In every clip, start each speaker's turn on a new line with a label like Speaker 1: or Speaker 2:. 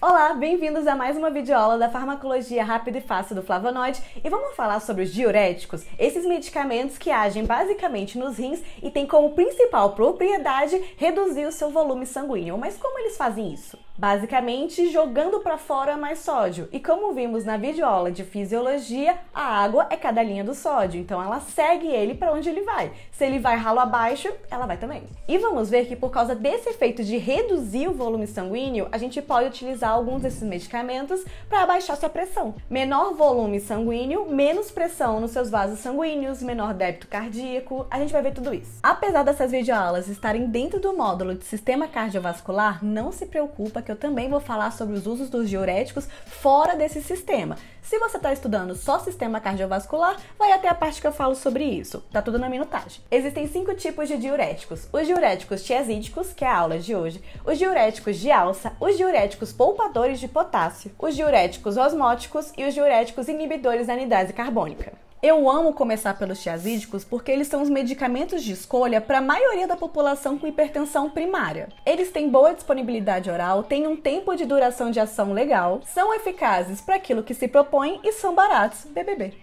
Speaker 1: Olá, bem-vindos a mais uma videoaula da farmacologia rápida e fácil do flavonoide e vamos falar sobre os diuréticos, esses medicamentos que agem basicamente nos rins e têm como principal propriedade reduzir o seu volume sanguíneo. Mas como eles fazem isso? basicamente jogando para fora mais sódio. E como vimos na videoaula de fisiologia, a água é cada linha do sódio, então ela segue ele para onde ele vai. Se ele vai ralo abaixo, ela vai também. E vamos ver que por causa desse efeito de reduzir o volume sanguíneo, a gente pode utilizar alguns desses medicamentos para abaixar sua pressão. Menor volume sanguíneo, menos pressão nos seus vasos sanguíneos, menor débito cardíaco, a gente vai ver tudo isso. Apesar dessas videoaulas estarem dentro do módulo de sistema cardiovascular, não se preocupa porque eu também vou falar sobre os usos dos diuréticos fora desse sistema. Se você está estudando só sistema cardiovascular, vai até a parte que eu falo sobre isso. Tá tudo na minutagem. Existem cinco tipos de diuréticos: os diuréticos tiazídicos, que é a aula de hoje, os diuréticos de alça, os diuréticos poupadores de potássio, os diuréticos osmóticos e os diuréticos inibidores da anidase carbônica. Eu amo começar pelos tiazídicos porque eles são os medicamentos de escolha para a maioria da população com hipertensão primária. Eles têm boa disponibilidade oral, têm um tempo de duração de ação legal, são eficazes para aquilo que se propõe e são baratos. BBB.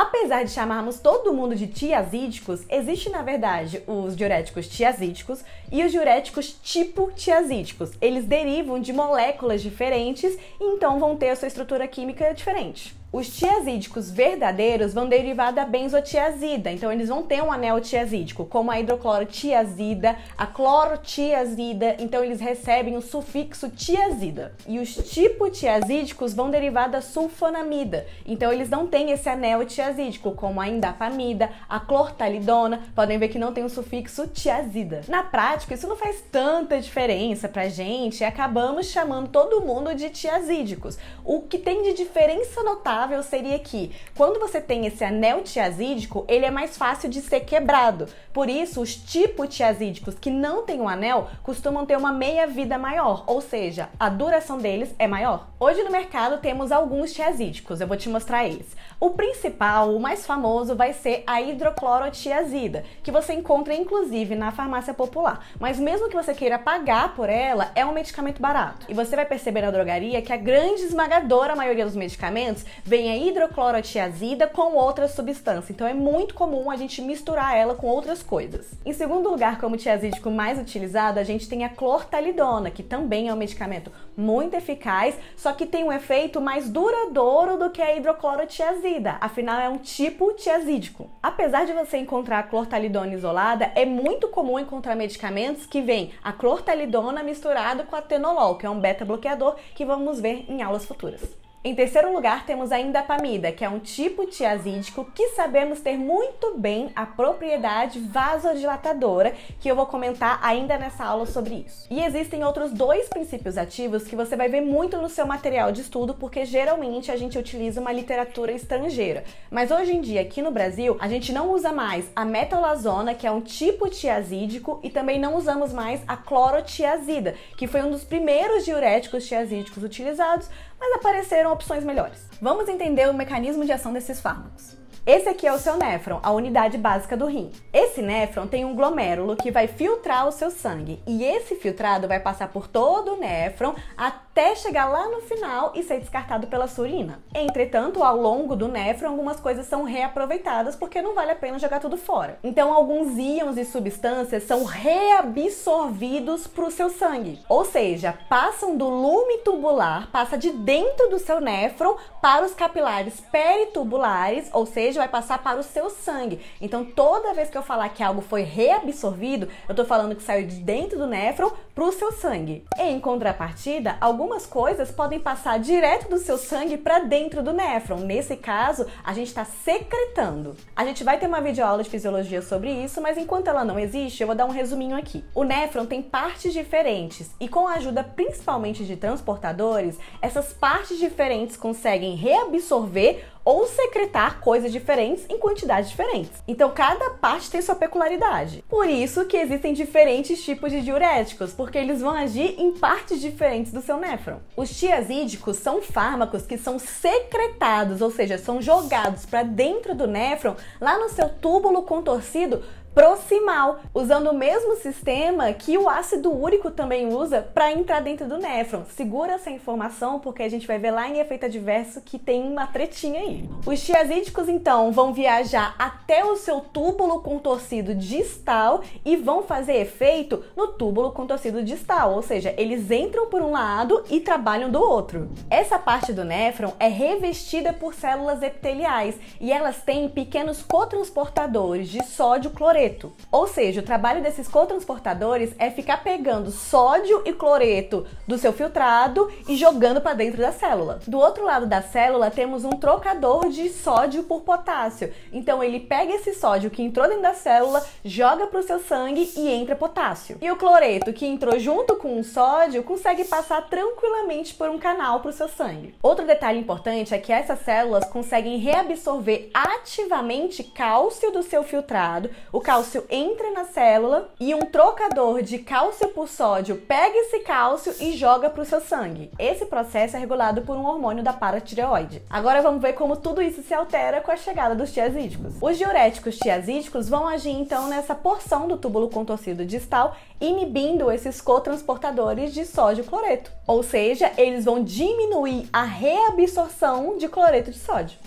Speaker 1: Apesar de chamarmos todo mundo de tiazídicos, existe na verdade os diuréticos tiazídicos e os diuréticos tipo tiazídicos. Eles derivam de moléculas diferentes e então vão ter a sua estrutura química diferente. Os tiazídicos verdadeiros vão derivar da benzotiazida, então eles vão ter um anel tiazídico, como a hidroclorotiazida, a clorotiazida, então eles recebem o sufixo tiazida. E os tipo tipotiazídicos vão derivar da sulfonamida, então eles não têm esse anel tiazídico, como a indapamida, a clortalidona, podem ver que não tem o sufixo tiazida. Na prática, isso não faz tanta diferença pra gente e acabamos chamando todo mundo de tiazídicos. O que tem de diferença notável saudável seria que, quando você tem esse anel tiazídico, ele é mais fácil de ser quebrado. Por isso, os tipos tiazídicos que não têm um anel costumam ter uma meia-vida maior, ou seja, a duração deles é maior. Hoje no mercado temos alguns tiazídicos, eu vou te mostrar eles. O principal, o mais famoso, vai ser a hidroclorotiazida, que você encontra inclusive na farmácia popular. Mas mesmo que você queira pagar por ela, é um medicamento barato. E você vai perceber na drogaria que a grande esmagadora maioria dos medicamentos vem a hidroclorotiazida com outra substância. Então é muito comum a gente misturar ela com outras coisas. Em segundo lugar, como tiazídico mais utilizado, a gente tem a clortalidona, que também é um medicamento muito eficaz, só que tem um efeito mais duradouro do que a hidroclorotiazida. Afinal, é um tipo tiazídico. Apesar de você encontrar a clortalidona isolada, é muito comum encontrar medicamentos que vêm a clortalidona misturado com a tenolol, que é um beta bloqueador que vamos ver em aulas futuras. Em terceiro lugar, temos a indapamida, que é um tipo tiazídico que sabemos ter muito bem a propriedade vasodilatadora, que eu vou comentar ainda nessa aula sobre isso. E existem outros dois princípios ativos que você vai ver muito no seu material de estudo, porque geralmente a gente utiliza uma literatura estrangeira. Mas hoje em dia, aqui no Brasil, a gente não usa mais a metalazona, que é um tipo tiazídico, e também não usamos mais a clorotiazida, que foi um dos primeiros diuréticos tiazídicos utilizados, mas apareceram opções melhores. Vamos entender o mecanismo de ação desses fármacos. Esse aqui é o seu néfron, a unidade básica do rim. Esse néfron tem um glomérulo que vai filtrar o seu sangue e esse filtrado vai passar por todo o néfron até até chegar lá no final e ser descartado pela sua urina. Entretanto, ao longo do néfron, algumas coisas são reaproveitadas porque não vale a pena jogar tudo fora. Então, alguns íons e substâncias são reabsorvidos para o seu sangue, ou seja, passam do lume tubular, passa de dentro do seu néfron para os capilares peritubulares, ou seja, vai passar para o seu sangue. Então, toda vez que eu falar que algo foi reabsorvido, eu estou falando que saiu de dentro do néfron para o seu sangue. Em contrapartida, alguns algumas coisas podem passar direto do seu sangue para dentro do néfron. Nesse caso, a gente está secretando. A gente vai ter uma videoaula de fisiologia sobre isso, mas enquanto ela não existe, eu vou dar um resuminho aqui. O néfron tem partes diferentes e com a ajuda principalmente de transportadores, essas partes diferentes conseguem reabsorver ou secretar coisas diferentes em quantidades diferentes. Então cada parte tem sua peculiaridade. Por isso que existem diferentes tipos de diuréticos, porque eles vão agir em partes diferentes do seu néfron. Os tiazídicos são fármacos que são secretados, ou seja, são jogados para dentro do néfron, lá no seu túbulo contorcido proximal, usando o mesmo sistema que o ácido úrico também usa para entrar dentro do néfron. Segura essa informação porque a gente vai ver lá em efeito adverso que tem uma tretinha aí. Os tiazídicos então vão viajar até o seu túbulo contorcido distal e vão fazer efeito no túbulo contorcido distal, ou seja, eles entram por um lado e trabalham do outro. Essa parte do néfron é revestida por células epiteliais e elas têm pequenos cotransportadores de sódio cloreto cloreto. Ou seja, o trabalho desses cotransportadores é ficar pegando sódio e cloreto do seu filtrado e jogando para dentro da célula. Do outro lado da célula temos um trocador de sódio por potássio. Então ele pega esse sódio que entrou dentro da célula, joga para o seu sangue e entra potássio. E o cloreto que entrou junto com o sódio consegue passar tranquilamente por um canal para o seu sangue. Outro detalhe importante é que essas células conseguem reabsorver ativamente cálcio do seu filtrado. O cálcio entra na célula e um trocador de cálcio por sódio pega esse cálcio e joga para o seu sangue. Esse processo é regulado por um hormônio da paratireoide. Agora vamos ver como tudo isso se altera com a chegada dos tiazídicos. Os diuréticos tiazídicos vão agir então nessa porção do túbulo contorcido distal, inibindo esses cotransportadores de sódio cloreto. Ou seja, eles vão diminuir a reabsorção de cloreto de sódio,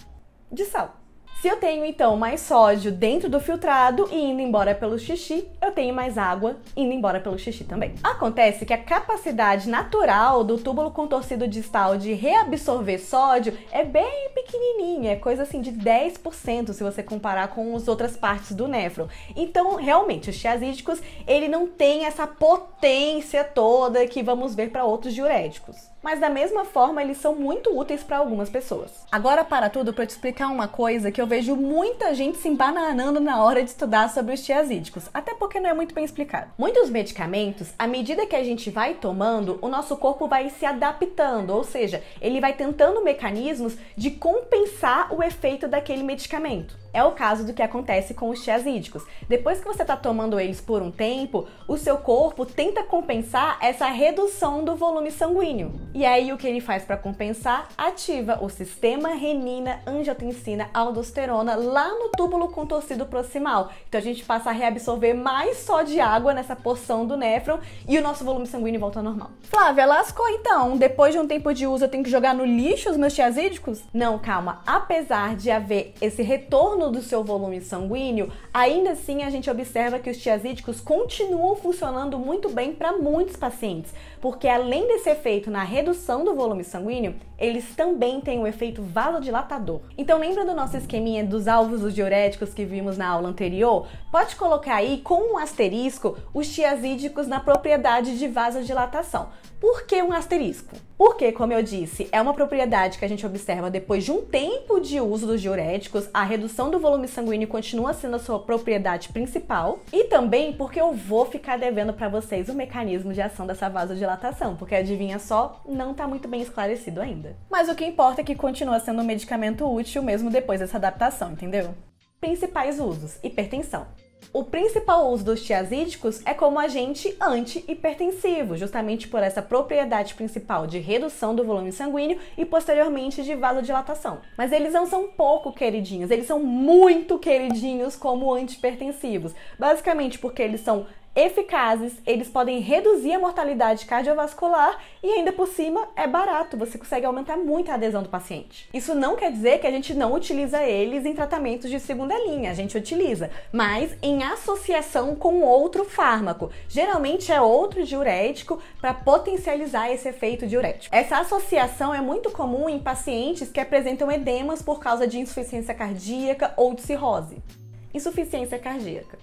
Speaker 1: de sal. Se eu tenho então mais sódio dentro do filtrado e indo embora pelo xixi, eu tenho mais água indo embora pelo xixi também. Acontece que a capacidade natural do túbulo contorcido distal de reabsorver sódio é bem pequenininha, é coisa assim de 10% se você comparar com as outras partes do néfron. Então, realmente, os tiazídicos, ele não tem essa potência toda que vamos ver para outros diuréticos mas da mesma forma eles são muito úteis para algumas pessoas. Agora para tudo para te explicar uma coisa que eu vejo muita gente se embananando na hora de estudar sobre os tiazídicos, até porque não é muito bem explicado. Muitos medicamentos, à medida que a gente vai tomando, o nosso corpo vai se adaptando, ou seja, ele vai tentando mecanismos de compensar o efeito daquele medicamento. É o caso do que acontece com os chiasídicos. Depois que você está tomando eles por um tempo, o seu corpo tenta compensar essa redução do volume sanguíneo. E aí o que ele faz para compensar? Ativa o sistema renina, angiotensina, aldosterona lá no túbulo contorcido proximal. Então a gente passa a reabsorver mais só de água nessa porção do néfron e o nosso volume sanguíneo volta ao normal. Flávia, lascou então. Depois de um tempo de uso, eu tenho que jogar no lixo os meus chiasídicos? Não, calma. Apesar de haver esse retorno do seu volume sanguíneo, ainda assim a gente observa que os tiazídicos continuam funcionando muito bem para muitos pacientes, porque além desse efeito na redução do volume sanguíneo, eles também têm um efeito vasodilatador. Então lembra do nosso esqueminha dos alvos dos diuréticos que vimos na aula anterior? Pode colocar aí com um asterisco os tiazídicos na propriedade de vasodilatação. Por que um asterisco? Porque, como eu disse, é uma propriedade que a gente observa depois de um tempo de uso dos diuréticos, a redução do volume sanguíneo continua sendo a sua propriedade principal, e também porque eu vou ficar devendo para vocês o mecanismo de ação dessa vasodilatação, porque adivinha só, não está muito bem esclarecido ainda. Mas o que importa é que continua sendo um medicamento útil mesmo depois dessa adaptação, entendeu? Principais usos: hipertensão. O principal uso dos tiazídicos é como agente anti-hipertensivo, justamente por essa propriedade principal de redução do volume sanguíneo e posteriormente de vasodilatação. Mas eles não são pouco queridinhos, eles são muito queridinhos como antipertensivos, basicamente porque eles são eficazes, eles podem reduzir a mortalidade cardiovascular e ainda por cima é barato, você consegue aumentar muito a adesão do paciente. Isso não quer dizer que a gente não utiliza eles em tratamentos de segunda linha, a gente utiliza, mas em associação com outro fármaco. Geralmente é outro diurético para potencializar esse efeito diurético. Essa associação é muito comum em pacientes que apresentam edemas por causa de insuficiência cardíaca ou de cirrose. Insuficiência cardíaca.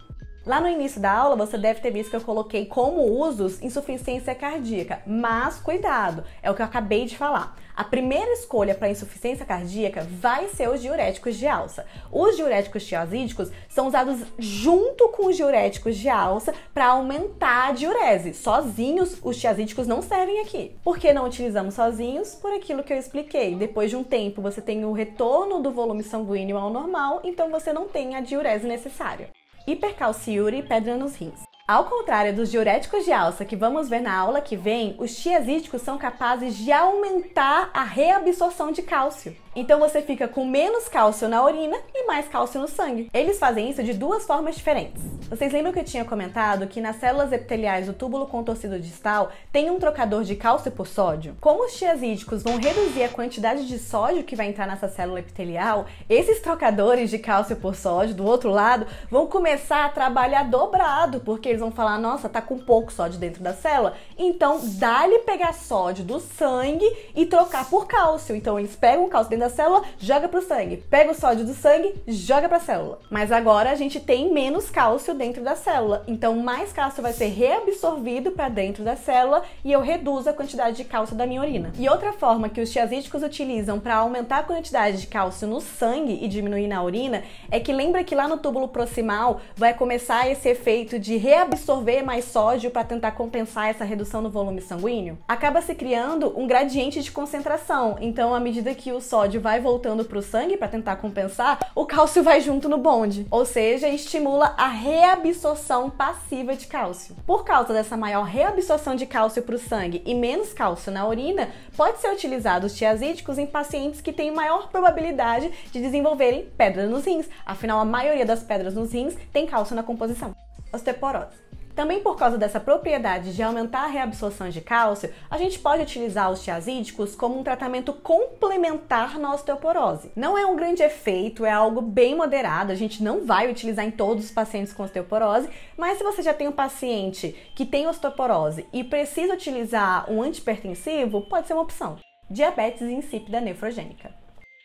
Speaker 1: Lá no início da aula, você deve ter visto que eu coloquei como usos insuficiência cardíaca, mas cuidado, é o que eu acabei de falar. A primeira escolha para insuficiência cardíaca vai ser os diuréticos de alça. Os diuréticos tiazídicos são usados junto com os diuréticos de alça para aumentar a diurese. Sozinhos, os tiazídicos não servem aqui. Por que não utilizamos sozinhos? Por aquilo que eu expliquei. Depois de um tempo, você tem o retorno do volume sanguíneo ao normal, então você não tem a diurese necessária hipercalciúria e pedra nos rins. Ao contrário dos diuréticos de alça que vamos ver na aula que vem, os chiazíticos são capazes de aumentar a reabsorção de cálcio. Então você fica com menos cálcio na urina e mais cálcio no sangue. Eles fazem isso de duas formas diferentes. Vocês lembram que eu tinha comentado que nas células epiteliais do túbulo contorcido distal tem um trocador de cálcio por sódio? Como os tiasídicos vão reduzir a quantidade de sódio que vai entrar nessa célula epitelial, esses trocadores de cálcio por sódio do outro lado vão começar a trabalhar dobrado, porque eles vão falar: nossa, tá com pouco sódio dentro da célula, então dá-lhe pegar sódio do sangue e trocar por cálcio. Então eles pegam o cálcio dentro da da célula, joga pro sangue. Pega o sódio do sangue, joga pra célula. Mas agora a gente tem menos cálcio dentro da célula, então mais cálcio vai ser reabsorvido para dentro da célula e eu reduzo a quantidade de cálcio da minha urina. E outra forma que os chiasíticos utilizam para aumentar a quantidade de cálcio no sangue e diminuir na urina é que lembra que lá no túbulo proximal vai começar esse efeito de reabsorver mais sódio para tentar compensar essa redução no volume sanguíneo? Acaba se criando um gradiente de concentração. Então, à medida que o sódio vai voltando pro sangue para tentar compensar, o cálcio vai junto no bonde, ou seja, estimula a reabsorção passiva de cálcio. Por causa dessa maior reabsorção de cálcio para o sangue e menos cálcio na urina, pode ser utilizado os tiazídicos em pacientes que têm maior probabilidade de desenvolverem pedra nos rins. Afinal, a maioria das pedras nos rins tem cálcio na composição. Osteoporose. Também por causa dessa propriedade de aumentar a reabsorção de cálcio, a gente pode utilizar os tiazídicos como um tratamento complementar na osteoporose. Não é um grande efeito, é algo bem moderado, a gente não vai utilizar em todos os pacientes com osteoporose, mas se você já tem um paciente que tem osteoporose e precisa utilizar um antipertensivo, pode ser uma opção. Diabetes insípida nefrogênica.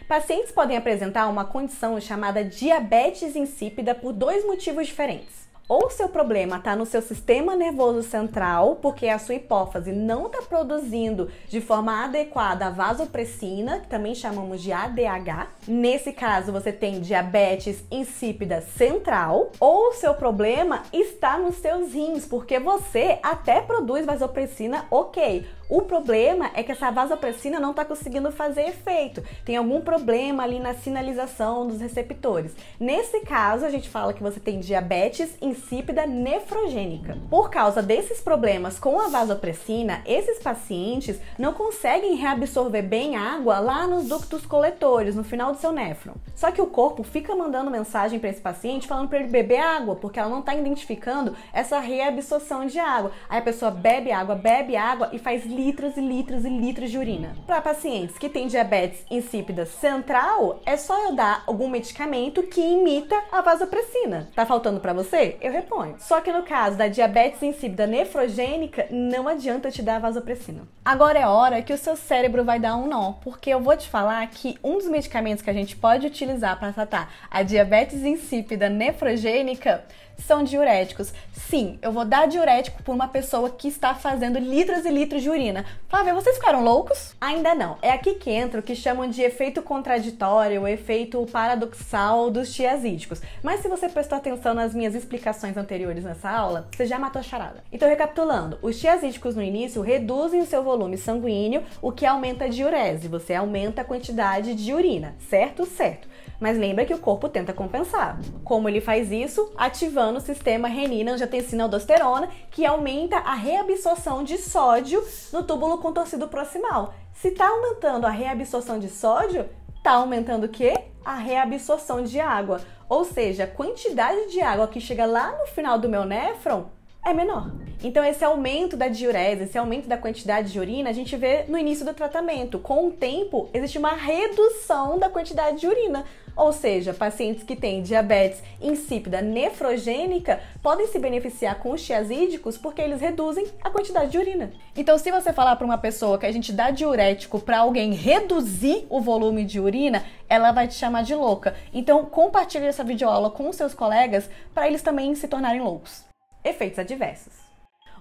Speaker 1: Pacientes podem apresentar uma condição chamada diabetes insípida por dois motivos diferentes. Ou seu problema está no seu sistema nervoso central, porque a sua hipófise não está produzindo de forma adequada a vasopressina, que também chamamos de ADH. Nesse caso, você tem diabetes insípida central. Ou seu problema está nos seus rins, porque você até produz vasopressina, ok. O problema é que essa vasopressina não está conseguindo fazer efeito. Tem algum problema ali na sinalização dos receptores. Nesse caso, a gente fala que você tem diabetes insípida insípida nefrogênica. Por causa desses problemas com a vasopressina, esses pacientes não conseguem reabsorver bem água lá nos ductos coletores, no final do seu néfron. Só que o corpo fica mandando mensagem para esse paciente falando para ele beber água, porque ela não está identificando essa reabsorção de água. Aí a pessoa bebe água, bebe água e faz litros e litros e litros de urina. Para pacientes que têm diabetes insípida central, é só eu dar algum medicamento que imita a vasopressina. Tá faltando para você? eu reponho. Só que no caso da diabetes insípida nefrogênica, não adianta te dar vasopressina. Agora é hora que o seu cérebro vai dar um nó, porque eu vou te falar que um dos medicamentos que a gente pode utilizar para tratar a diabetes insípida nefrogênica são diuréticos. Sim, eu vou dar diurético por uma pessoa que está fazendo litros e litros de urina. Flávia, vocês ficaram loucos? Ainda não. É aqui que entra o que chamam de efeito contraditório, o efeito paradoxal dos tiazídicos. Mas se você prestou atenção nas minhas explicações anteriores nessa aula, você já matou a charada. Então, recapitulando, os tiazídicos no início reduzem o seu volume sanguíneo, o que aumenta a diurese, você aumenta a quantidade de urina, certo? Certo. Mas lembra que o corpo tenta compensar. Como ele faz isso? Ativando o sistema renina-angiotensina-aldosterona, que aumenta a reabsorção de sódio no túbulo contorcido proximal. Se está aumentando a reabsorção de sódio, está aumentando o quê? A reabsorção de água. Ou seja, a quantidade de água que chega lá no final do meu néfron é menor. Então, esse aumento da diurese, esse aumento da quantidade de urina, a gente vê no início do tratamento. Com o tempo, existe uma redução da quantidade de urina. Ou seja, pacientes que têm diabetes insípida nefrogênica podem se beneficiar com os chiazídicos porque eles reduzem a quantidade de urina. Então, se você falar para uma pessoa que a gente dá diurético para alguém reduzir o volume de urina, ela vai te chamar de louca. Então, compartilhe essa videoaula com seus colegas para eles também se tornarem loucos efeitos adversos.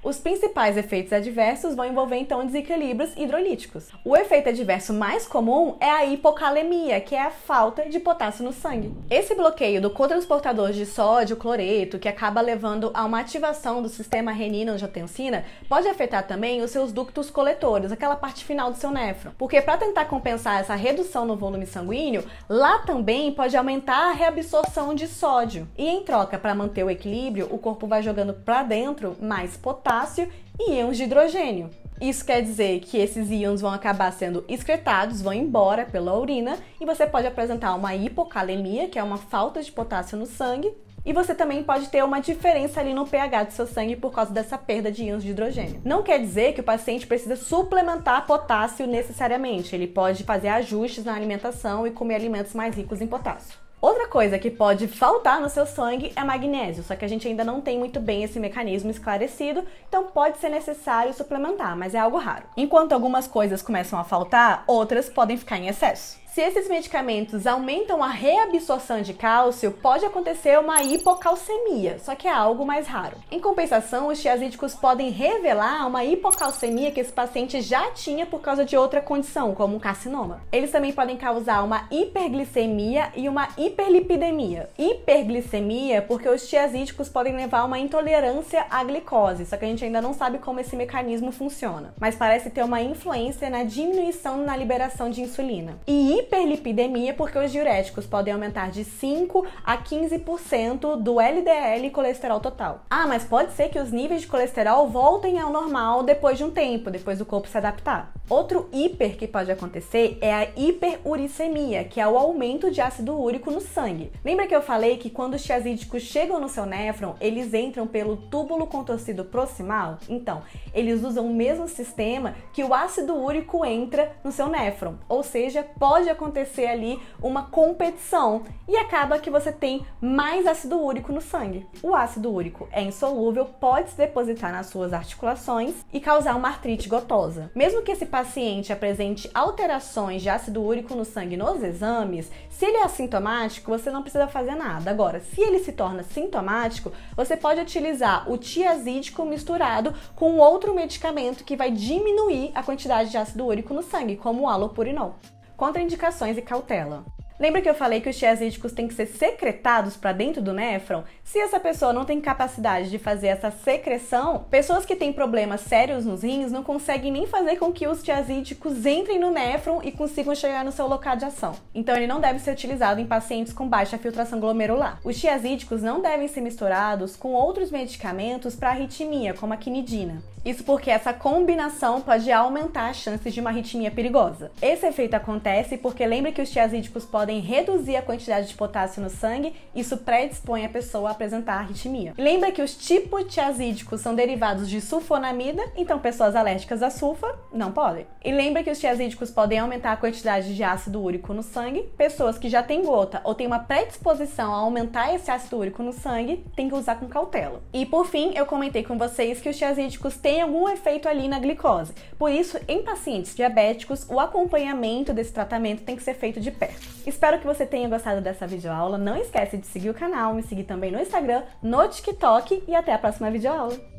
Speaker 1: Os principais efeitos adversos vão envolver então desequilíbrios hidrolíticos. O efeito adverso mais comum é a hipocalemia, que é a falta de potássio no sangue. Esse bloqueio do cotransportador de sódio cloreto, que acaba levando a uma ativação do sistema renina-angiotensina, pode afetar também os seus ductos coletores, aquela parte final do seu néfron. Porque para tentar compensar essa redução no volume sanguíneo, lá também pode aumentar a reabsorção de sódio. E em troca para manter o equilíbrio, o corpo vai jogando para dentro mais potássio potássio e íons de hidrogênio. Isso quer dizer que esses íons vão acabar sendo excretados, vão embora pela urina e você pode apresentar uma hipocalemia, que é uma falta de potássio no sangue, e você também pode ter uma diferença ali no pH do seu sangue por causa dessa perda de íons de hidrogênio. Não quer dizer que o paciente precisa suplementar potássio necessariamente, ele pode fazer ajustes na alimentação e comer alimentos mais ricos em potássio. Outra coisa que pode faltar no seu sangue é magnésio, só que a gente ainda não tem muito bem esse mecanismo esclarecido, então pode ser necessário suplementar, mas é algo raro. Enquanto algumas coisas começam a faltar, outras podem ficar em excesso. Se esses medicamentos aumentam a reabsorção de cálcio, pode acontecer uma hipocalcemia, só que é algo mais raro. Em compensação, os tiazídicos podem revelar uma hipocalcemia que esse paciente já tinha por causa de outra condição, como um carcinoma. Eles também podem causar uma hiperglicemia e uma hiperlipidemia. Hiperglicemia porque os tiazídicos podem levar a uma intolerância à glicose, só que a gente ainda não sabe como esse mecanismo funciona, mas parece ter uma influência na diminuição na liberação de insulina. E hiperlipidemia, porque os diuréticos podem aumentar de 5 a 15% do LDL colesterol total. Ah, mas pode ser que os níveis de colesterol voltem ao normal depois de um tempo, depois do corpo se adaptar. Outro hiper que pode acontecer é a hiperuricemia, que é o aumento de ácido úrico no sangue. Lembra que eu falei que quando os tiazídicos chegam no seu néfron, eles entram pelo túbulo contorcido proximal? Então, eles usam o mesmo sistema que o ácido úrico entra no seu néfron, ou seja, pode acontecer ali uma competição e acaba que você tem mais ácido úrico no sangue. O ácido úrico é insolúvel, pode se depositar nas suas articulações e causar uma artrite gotosa. Mesmo que esse paciente apresente alterações de ácido úrico no sangue nos exames, se ele é assintomático, você não precisa fazer nada. Agora, se ele se torna sintomático, você pode utilizar o tiazídico misturado com outro medicamento que vai diminuir a quantidade de ácido úrico no sangue, como o alopurinol contraindicações e cautela. Lembra que eu falei que os tiazídicos têm que ser secretados para dentro do néfron? Se essa pessoa não tem capacidade de fazer essa secreção, pessoas que têm problemas sérios nos rins não conseguem nem fazer com que os tiazídicos entrem no néfron e consigam chegar no seu local de ação. Então ele não deve ser utilizado em pacientes com baixa filtração glomerular. Os tiazídicos não devem ser misturados com outros medicamentos para arritmia, como a quinidina. Isso porque essa combinação pode aumentar as chances de uma arritmia perigosa. Esse efeito acontece porque lembra que os tiazídicos podem podem reduzir a quantidade de potássio no sangue, isso predispõe a pessoa a apresentar arritmia. Lembra que os tipos tiazídicos são derivados de sulfonamida, então pessoas alérgicas à sulfa não podem. E lembra que os tiazídicos podem aumentar a quantidade de ácido úrico no sangue, pessoas que já têm gota ou têm uma predisposição a aumentar esse ácido úrico no sangue têm que usar com cautela. E por fim, eu comentei com vocês que os tiazídicos têm algum efeito ali na glicose, por isso, em pacientes diabéticos, o acompanhamento desse tratamento tem que ser feito de perto. E Espero que você tenha gostado dessa videoaula. Não esquece de seguir o canal, me seguir também no Instagram, no TikTok e até a próxima videoaula.